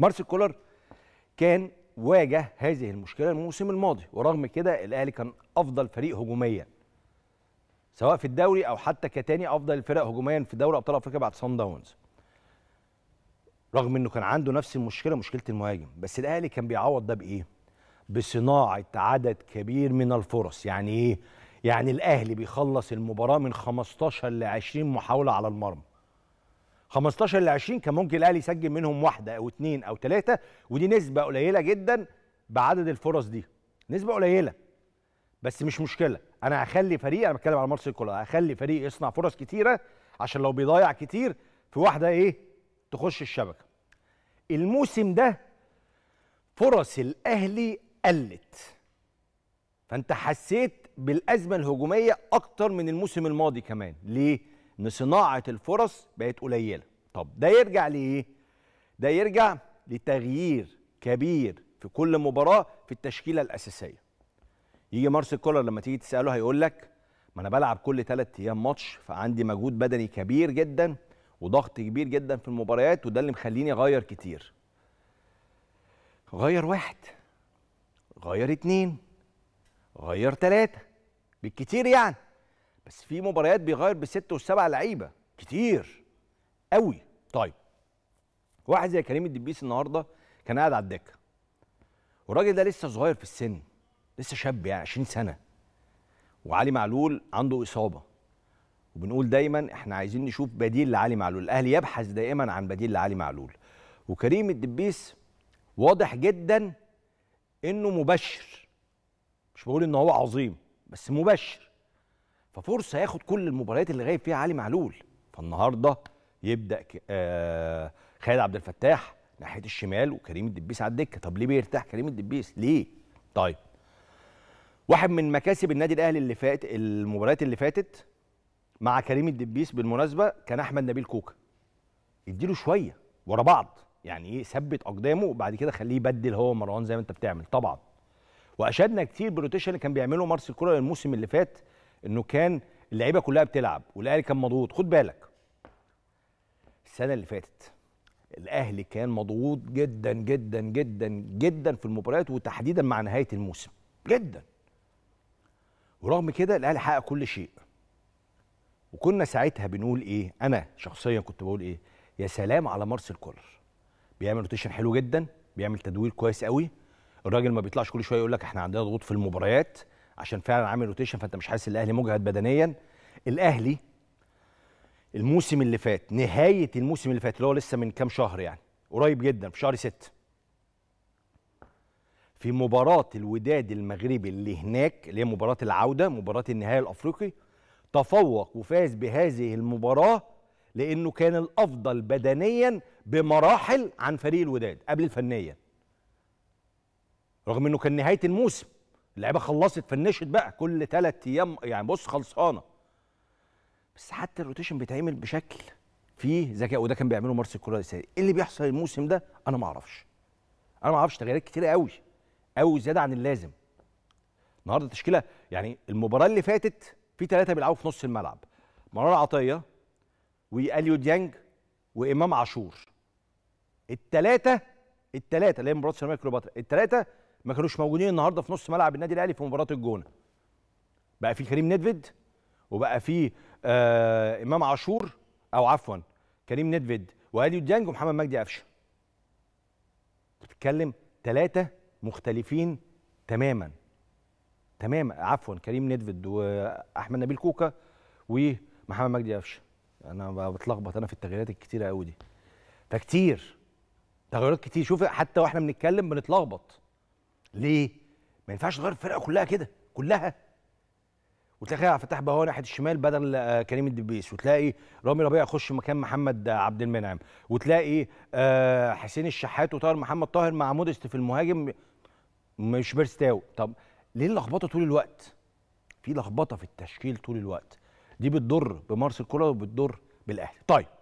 مارسيل كولر كان واجه هذه المشكله الموسم الماضي ورغم كده الاهلي كان افضل فريق هجوميا سواء في الدوري او حتى كتاني افضل الفرق هجوميا في دوري ابطال افريقيا بعد صن داونز رغم انه كان عنده نفس المشكله مشكله المهاجم بس الاهلي كان بيعوض ده بايه بصناعه عدد كبير من الفرص يعني ايه يعني الاهلي بيخلص المباراه من 15 ل 20 محاوله على المرمى 15 ل 20 كان ممكن الاهلي يسجل منهم واحده او اثنين او ثلاثه ودي نسبه قليله جدا بعدد الفرص دي نسبه قليله بس مش مشكله انا هخلي فريق انا بتكلم على مارسيل كولر هخلي فريق يصنع فرص كتيره عشان لو بيضيع كتير في واحده ايه تخش الشبكه الموسم ده فرص الاهلي قلت فانت حسيت بالازمه الهجوميه اكتر من الموسم الماضي كمان ليه ان صناعه الفرص بقت قليله طب ده يرجع ليه؟ ده يرجع لتغيير كبير في كل مباراه في التشكيله الاساسيه. يجي مارسيل كولر لما تيجي تساله هيقول لك ما انا بلعب كل ثلاث ايام ماتش فعندي مجهود بدني كبير جدا وضغط كبير جدا في المباريات وده اللي مخليني اغير كتير. غير واحد غير اتنين غير تلاته بالكتير يعني بس في مباريات بيغير بستة وسبعة لعيبه كتير قوي طيب واحد زي كريم الدبيس النهارده كان قاعد على الدكه والراجل ده لسه صغير في السن لسه شاب يعني 20 سنه وعلي معلول عنده اصابه وبنقول دايما احنا عايزين نشوف بديل لعلي معلول الاهلي يبحث دائما عن بديل لعلي معلول وكريم الدبيس واضح جدا انه مبشر مش بقول ان هو عظيم بس مبشر ففرصه ياخد كل المباريات اللي غايب فيها علي معلول فالنهارده يبدا آه، خالد عبد الفتاح ناحيه الشمال وكريم الدبيس على الدكه طب ليه بيرتاح كريم الدبيس ليه طيب واحد من مكاسب النادي الاهلي اللي فات المباريات اللي فاتت مع كريم الدبيس بالمناسبه كان احمد نبيل كوكا اديله شويه ورا بعض يعني ايه ثبت اقدامه وبعد كده خليه يبدل هو مروان زي ما انت بتعمل طبعا واشدنا كتير بالروتيشن اللي كان بيعمله مارس الكره الموسم اللي فات انه كان اللعيبه كلها بتلعب والاهلي كان مضغوط خد بالك السنه اللي فاتت الاهلي كان مضغوط جدا جدا جدا جدا في المباريات وتحديدا مع نهايه الموسم جدا ورغم كده الاهلي حقق كل شيء وكنا ساعتها بنقول ايه انا شخصيا كنت بقول ايه يا سلام على مارسيل كولر بيعمل روتيشن حلو جدا بيعمل تدوير كويس قوي الراجل ما بيطلعش كل شويه يقول لك احنا عندنا ضغوط في المباريات عشان فعلا عامل روتيشن فانت مش حاسس الاهلي مجهد بدنيا الاهلي الموسم اللي فات نهايه الموسم اللي فات اللي هو لسه من كام شهر يعني قريب جدا في شهر 6 في مباراه الوداد المغربي اللي هناك اللي هي مباراه العوده مباراه النهائي الافريقي تفوق وفاز بهذه المباراه لانه كان الافضل بدنيا بمراحل عن فريق الوداد قبل الفنيه رغم انه كان نهايه الموسم اللعيبه خلصت فنشت بقى كل ثلاث ايام يعني بص خلصانه بس حتى الروتيشن بيتعمل بشكل فيه ذكاء وده كان بيعمله مارسيل الكره السنه إيه اللي بيحصل الموسم ده انا ما اعرفش انا ما اعرفش تغييرات كتيره قوي قوي زياده عن اللازم النهارده تشكيله يعني المباراه اللي فاتت في ثلاثه بيلعبوا في نص الملعب مرار عطيه واليو ديانج وامام عاشور الثلاثه الثلاثه اللي هي مباراه سيراميكا كليوباترا الثلاثه ما كانوش موجودين النهارده في نص ملعب النادي الاهلي في مباراه الجونه بقى في كريم ندفد وبقى فيه آه امام عاشور او عفوا كريم ندفيد واديو ديانج ومحمد مجدي قفشه بتتكلم ثلاثه مختلفين تماما تماما عفوا كريم ندفيد واحمد نبيل كوكا ومحمد مجدي قفشه انا بتلخبط انا في التغييرات الكتيره قوي دي فكتير تغيرات كتير شوف حتى واحنا بنتكلم بنتلخبط ليه ما ينفعش تغير الفرقه كلها كده كلها وتلاقي عبد الفتاح بقى هو ناحيه الشمال بدل آه، كريم الدبيس وتلاقي رامي ربيع يخش مكان محمد عبد المنعم وتلاقي آه، حسين الشحات وطاهر محمد طاهر مع مودست في المهاجم مش بيرستاو طب ليه اللخبطه طول الوقت في لخبطه في التشكيل طول الوقت دي بتضر بمارس الكره وبتضر بالاهلي طيب